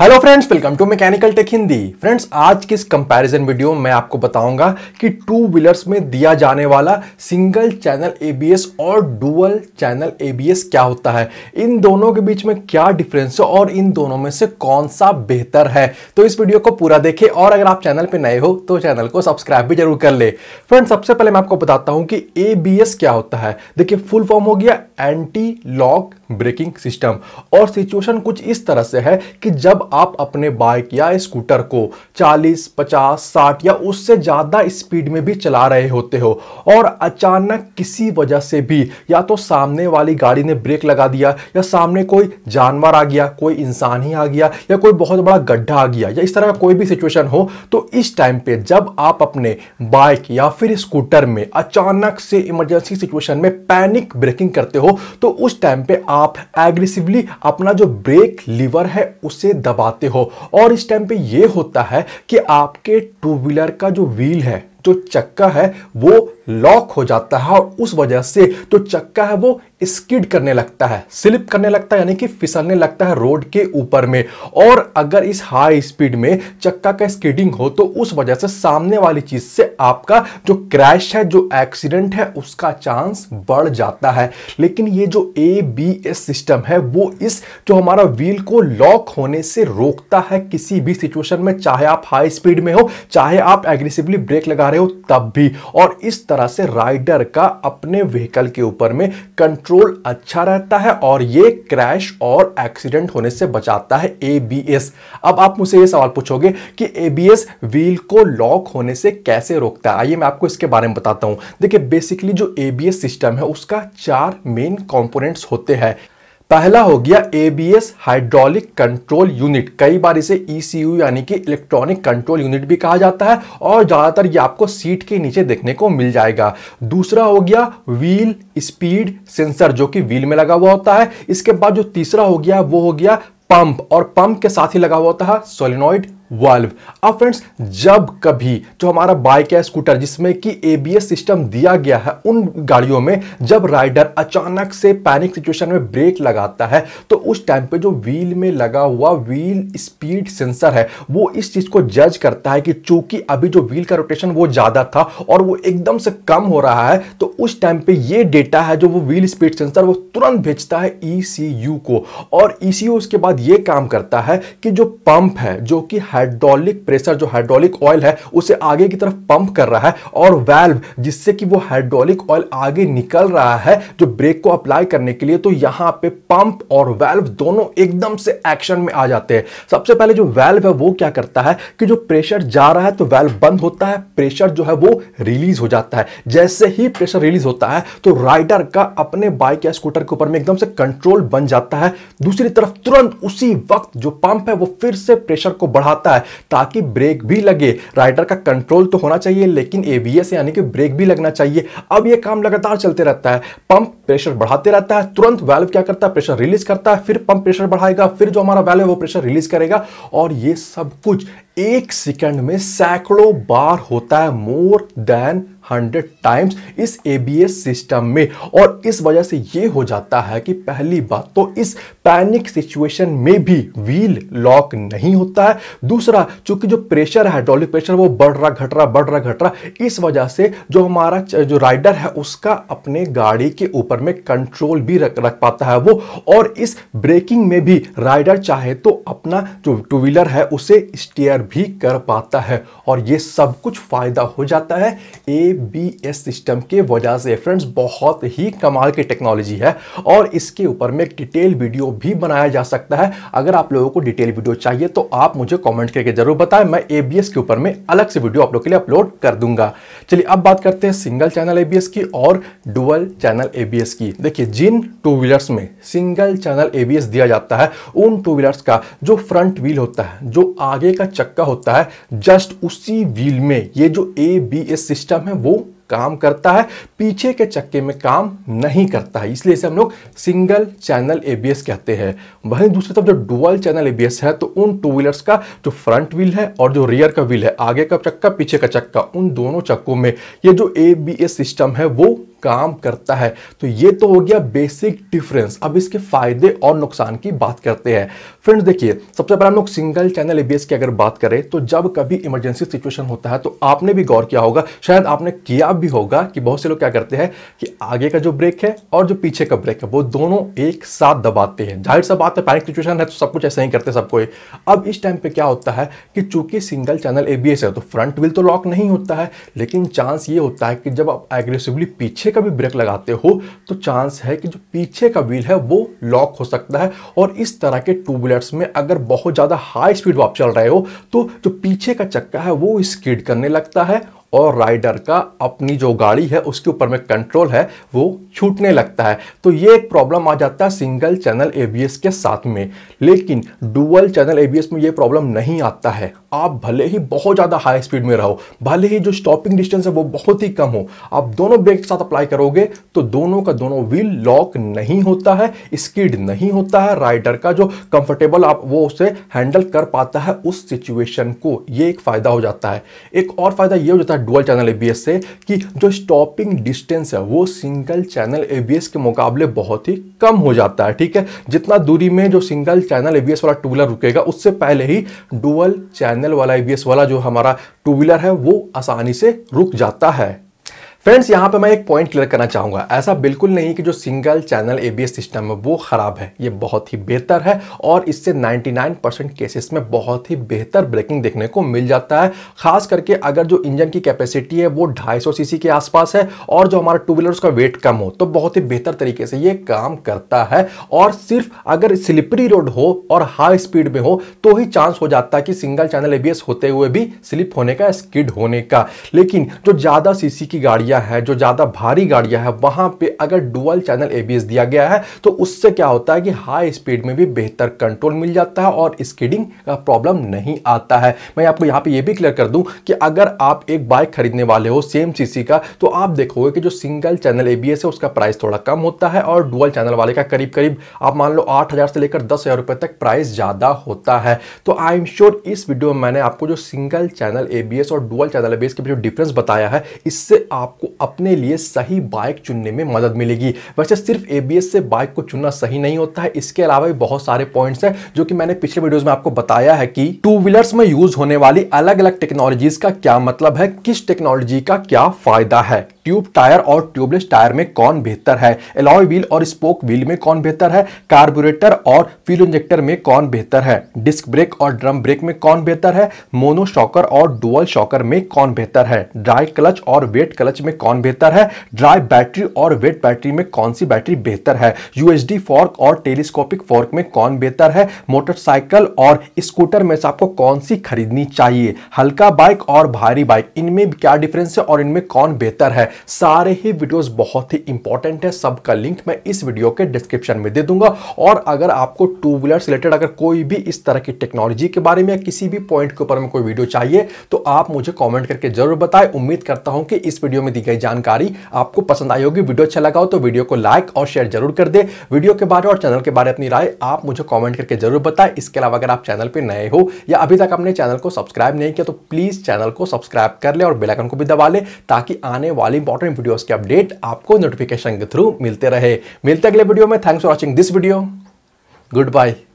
hello friends welcome to mechanical tech Hindi friends आज की इस कंपैरिजन वीडियो में मैं आपको बताऊंगा कि टू व्हीलर्स में दिया जाने वाला सिंगल चैनल एबीएस और डुअल चैनल एबीएस क्या होता है इन दोनों के बीच में क्या डिफरेंस है और इन दोनों में से कौन सा बेहतर है तो इस वीडियो को पूरा देखें और अगर आप चैनल पर नए हो तो चैनल को सब्सक्राइब भी जरूर कर ले फ्रेंड्स सबसे पहले मैं आपको बताता हूँ कि ए क्या होता है देखिए फुल फॉर्म हो गया एंटी लॉक ब्रेकिंग सिस्टम और सिचुएशन कुछ इस तरह से है कि जब आप अपने बाइक या स्कूटर को 40, 50, 60 या उससे ज़्यादा स्पीड में भी चला रहे होते हो और अचानक किसी वजह से भी या तो सामने वाली गाड़ी ने ब्रेक लगा दिया या सामने कोई जानवर आ गया कोई इंसान ही आ गया या कोई बहुत बड़ा गड्ढा आ गया या इस तरह का कोई भी सिचुएशन हो तो इस टाइम पे जब आप अपने बाइक या फिर स्कूटर में अचानक से इमरजेंसी सिचुएशन में पैनिक ब्रेकिंग करते हो तो उस टाइम पे आप आप एग्रेसिवली अपना जो ब्रेक लीवर है उसे दबाते हो और इस टाइम पे ये होता है कि आपके टू व्हीलर का जो व्हील है जो तो चक्का है वो लॉक हो जाता है और उस वजह से जो तो चक्का है वो स्किड करने लगता है स्लिप करने लगता है यानी कि फिसलने लगता है रोड के ऊपर में और अगर इस हाई स्पीड में चक्का का स्किडिंग हो तो उस वजह से सामने वाली चीज से आपका जो क्रैश है जो एक्सीडेंट है उसका चांस बढ़ जाता है लेकिन ये जो ए बी एस सिस्टम है वो इस जो हमारा व्हील को लॉक होने से रोकता है किसी भी सिचुएशन में चाहे आप हाई स्पीड में हो चाहे आप एग्रेसिवली ब्रेक लगा रहे हो तब भी और इस तरह से राइडर का अपने व्हीकल के ऊपर में कंट्रोल अच्छा रहता है और ये क्रैश और एक्सीडेंट होने से बचाता है एबीएस अब आप मुझसे ये सवाल पूछोगे कि एबीएस व्हील को लॉक होने से कैसे रोकता है आइए मैं आपको इसके बारे में बताता हूँ देखिए बेसिकली जो एबीएस सिस्टम है उसका चार मेन कॉम्पोनेंट्स होते हैं पहला हो गया एबीएस हाइड्रोलिक कंट्रोल यूनिट कई बार इसे ईसीयू e यानी कि इलेक्ट्रॉनिक कंट्रोल यूनिट भी कहा जाता है और ज़्यादातर ये आपको सीट के नीचे देखने को मिल जाएगा दूसरा हो गया व्हील स्पीड सेंसर जो कि व्हील में लगा हुआ होता है इसके बाद जो तीसरा हो गया वो हो गया पंप और पंप के साथ ही लगा हुआ होता है सोलिनॉइड वाल्व अब फ्रेंड्स जब कभी जो हमारा बाइक या स्कूटर जिसमें कि एबीएस सिस्टम दिया गया है उन गाड़ियों में जब राइडर अचानक से पैनिक सिचुएशन में ब्रेक लगाता है तो उस टाइम पे जो व्हील में लगा हुआ व्हील स्पीड सेंसर है वो इस चीज़ को जज करता है कि चूंकि अभी जो व्हील का रोटेशन वो ज़्यादा था और वो एकदम से कम हो रहा है तो उस टाइम पे ये डेटा है जो वो व्हील स्पीड सेंसर वो तुरंत भेजता है ई e को और ई e उसके बाद ये काम करता है कि जो पंप है जो कि हाई हाइड्रोलिक प्रेशर जो हाइड्रोलिक ऑयल है उसे आगे की तरफ पंप कर रहा है और वैल्व जिससे कि वो हाइड्रोलिक ऑयल आगे निकल रहा है जो ब्रेक को अप्लाई करने के लिए तो यहां पे पंप और वैल्व दोनों एकदम से एक्शन में आ जाते हैं सबसे पहले जो वैल्व है वो क्या करता है कि जो प्रेशर जा रहा है तो वैल्व बंद होता है प्रेशर जो है वो रिलीज हो जाता है जैसे ही प्रेशर रिलीज होता है तो राइडर का अपने बाइक या स्कूटर के ऊपर में एकदम से कंट्रोल बन जाता है दूसरी तरफ तुरंत उसी वक्त जो पंप है वो फिर से प्रेशर को बढ़ाता है है ताकि ब्रेक भी लगे राइडर का कंट्रोल तो होना चाहिए लेकिन एबीएस यानी कि ब्रेक भी लगना चाहिए अब यह काम लगातार चलते रहता है पंप प्रेशर बढ़ाते रहता है तुरंत वैल्व क्या करता है प्रेशर रिलीज करता है फिर पंप प्रेशर बढ़ाएगा फिर जो हमारा वैल्व है वो प्रेशर रिलीज करेगा और ये सब कुछ एक सेकंड में सैकड़ों बार होता है मोर देन हंड्रेड टाइम्स इस ए सिस्टम में और इस वजह से ये हो जाता है कि पहली बात तो इस पैनिक सिचुएशन में भी व्हील लॉक नहीं होता है दूसरा चूंकि जो प्रेशर है हाइड्रोलिक प्रेशर वो बढ़ रहा घट रहा बढ़ रहा घट रहा इस वजह से जो हमारा जो राइडर है उसका अपने गाड़ी के ऊपर में कंट्रोल भी रख रख पाता है वो और इस ब्रेकिंग में भी राइडर चाहे तो अपना जो टू व्हीलर है उसे स्टेयर भी कर पाता है और ये सब कुछ फायदा हो जाता है ए बी एस सिस्टम के वजह से फ्रेंड्स बहुत ही कमाल की टेक्नोलॉजी है और इसके ऊपर में एक डिटेल वीडियो भी बनाया जा सकता है अगर आप लोगों को डिटेल वीडियो चाहिए तो आप मुझे कमेंट करके जरूर बताएं मैं ए के ऊपर में अलग से वीडियो आप लोग के लिए अपलोड कर दूंगा चलिए अब बात करते हैं सिंगल चैनल ए की और डुअल चैनल ए की देखिए जिन टू व्हीलर्स में सिंगल चैनल ए दिया जाता है उन टू व्हीलर्स का जो फ्रंट व्हील होता है जो आगे का चक्का होता है जस्ट उसी व्हील में ये जो ए सिस्टम है वो काम करता है पीछे के चक्के में काम नहीं करता है इसलिए इसे हम लोग सिंगल चैनल एबीएस कहते हैं वहीं दूसरी तरफ जो डुअल चैनल एबीएस है तो उन टू व्हीलर्स का जो फ्रंट व्हील है और जो रियर का व्हील है आगे का चक्का पीछे का चक्का उन दोनों चक्कों में ये जो एबीएस सिस्टम है वो काम करता है तो ये तो हो गया बेसिक डिफरेंस अब इसके फायदे और नुकसान की बात करते हैं फ्रेंड्स देखिए सबसे पहले हम लोग सिंगल चैनल एबीएस की अगर बात करें तो जब कभी इमरजेंसी सिचुएशन होता है तो आपने भी गौर किया होगा शायद आपने किया भी होगा कि बहुत से लोग क्या करते हैं कि आगे का जो ब्रेक है और जो पीछे का ब्रेक है वो दोनों एक साथ दबाते हैं जाहिर सा बात है पैनिक सिचुएशन है तो सब कुछ ऐसे ही करते सबको अब इस टाइम पर क्या होता है कि चूंकि सिंगल चैनल एबीएस है तो फ्रंट व्हील तो लॉक नहीं होता है लेकिन चांस ये होता है कि जब आप एग्रेसिवली पीछे भी ब्रेक लगाते हो तो चांस है कि जो पीछे का व्हील है वो लॉक हो सकता है और इस तरह के टू व्हीलर्स में अगर बहुत ज़्यादा हाई स्पीड आप चल रहे हो तो जो पीछे का चक्का है वो स्कीड करने लगता है और राइडर का अपनी जो गाड़ी है उसके ऊपर में कंट्रोल है वो छूटने लगता है तो ये एक प्रॉब्लम आ जाता है सिंगल चैनल एबीएस के साथ में लेकिन डुअल चैनल एबीएस में ये प्रॉब्लम नहीं आता है आप भले ही बहुत ज़्यादा हाई स्पीड में रहो भले ही जो स्टॉपिंग डिस्टेंस है वो बहुत ही कम हो आप दोनों ब्रेक के साथ अप्लाई करोगे तो दोनों का दोनों व्हील लॉक नहीं होता है स्कीड नहीं होता है राइडर का जो कंफर्टेबल आप वो उसे हैंडल कर पाता है उस सिचुएशन को ये एक फ़ायदा हो जाता है एक और फ़ायदा ये हो जाता है डुअल चैनल एबीएस से कि जो स्टॉपिंग डिस्टेंस है वो सिंगल चैनल एबीएस के मुकाबले बहुत ही कम हो जाता है ठीक है जितना दूरी में जो सिंगल चैनल एबीएस वाला टू व्हीलर रुकेगा उससे पहले ही डुअल चैनल वाला एबीएस वाला जो हमारा टू व्हीलर है वो आसानी से रुक जाता है फ्रेंड्स यहाँ पे मैं एक पॉइंट क्लियर करना चाहूँगा ऐसा बिल्कुल नहीं कि जो सिंगल चैनल एबीएस सिस्टम है वो ख़राब है ये बहुत ही बेहतर है और इससे 99 परसेंट केसेस में बहुत ही बेहतर ब्रेकिंग देखने को मिल जाता है खास करके अगर जो इंजन की कैपेसिटी है वो 250 सीसी के आसपास है और जो हमारा टू व्हीलर उसका वेट कम हो तो बहुत ही बेहतर तरीके से ये काम करता है और सिर्फ अगर स्लिपरी रोड हो और हाई स्पीड में हो तो ही चांस हो जाता है कि सिंगल चैनल ए होते हुए भी स्लिप होने का स्किड होने का लेकिन जो ज़्यादा सी की गाड़ियाँ गाड़ियां हैं जो ज़्यादा भारी गाड़ियां हैं वहाँ पे अगर डुअल चैनल एबीएस दिया गया है तो उससे क्या होता है कि हाई स्पीड में भी बेहतर कंट्रोल मिल जाता है और स्कीडिंग का प्रॉब्लम नहीं आता है मैं आपको यहाँ पे यह भी क्लियर कर दूँ कि अगर आप एक बाइक खरीदने वाले हो सेम सी का तो आप देखोगे कि जो सिंगल चैनल ए है उसका प्राइस थोड़ा कम होता है और डुअल चैनल वाले का करीब करीब आप मान लो आठ से लेकर दस हज़ार तक प्राइस ज़्यादा होता है तो आई एम श्योर इस वीडियो में मैंने आपको जो सिंगल चैनल एबीएस और डुअल चैनल एबीएस के बीच डिफरेंस बताया है इससे आपको आपको अपने लिए सही बाइक चुनने में मदद मिलेगी वैसे सिर्फ एबीएस से बाइक को चुनना सही नहीं होता है इसके अलावा भी बहुत सारे पॉइंट्स हैं जो कि मैंने पिछले वीडियोज में आपको बताया है कि टू व्हीलर्स में यूज होने वाली अलग अलग टेक्नोलॉजीज का क्या मतलब है किस टेक्नोलॉजी का क्या फायदा है ट्यूब टायर और ट्यूबलेस टायर में कौन बेहतर है एलॉय व्हील और स्पोक व्हील में कौन बेहतर है कार्बोरेटर और फ्यूल इंजेक्टर में कौन बेहतर है डिस्क ब्रेक और ड्रम ब्रेक में कौन बेहतर है मोनो शॉकर और डुअल शॉकर में कौन बेहतर है ड्राई क्लच और वेट क्लच में कौन बेहतर है ड्राई बैटरी और वेट बैटरी में कौन सी बैटरी बेहतर है यूएसडी फॉर्क और टेलीस्कोपिक फॉर्क में कौन बेहतर है मोटरसाइकिल और स्कूटर में से आपको कौन सी खरीदनी चाहिए हल्का बाइक और भारी बाइक इनमें क्या डिफरेंस है और इनमें कौन बेहतर है सारे ही वीडियोस बहुत ही इंपॉर्टेंट है सबका लिंक मैं इस वीडियो के डिस्क्रिप्शन में दे दूंगा और अगर आपको टू व्हीलर रिलेटेड अगर कोई भी इस तरह की टेक्नोलॉजी के बारे में या किसी भी पॉइंट के ऊपर में कोई वीडियो चाहिए तो आप मुझे कॉमेंट करके जरूर बताएं उम्मीद करता हूं कि इस वीडियो में दी गई जानकारी आपको पसंद आई होगी वीडियो अच्छा लगा हो तो वीडियो को लाइक और शेयर जरूर कर दे वीडियो के बारे और चैनल के बारे में अपनी राय आप मुझे कॉमेंट करके जरूर बताएं इसके अलावा अगर आप चैनल पर नए हो या अभी तक आपने चैनल को सब्सक्राइब नहीं किया तो प्लीज़ चैनल को सब्सक्राइब कर ले और बेलाइकन को भी दबा ले ताकि आने वाली इंपॉर्टेंट वीडियोस के अपडेट आपको नोटिफिकेशन के थ्रू मिलते रहे मिलते अगले वीडियो में thanks for watching this video good bye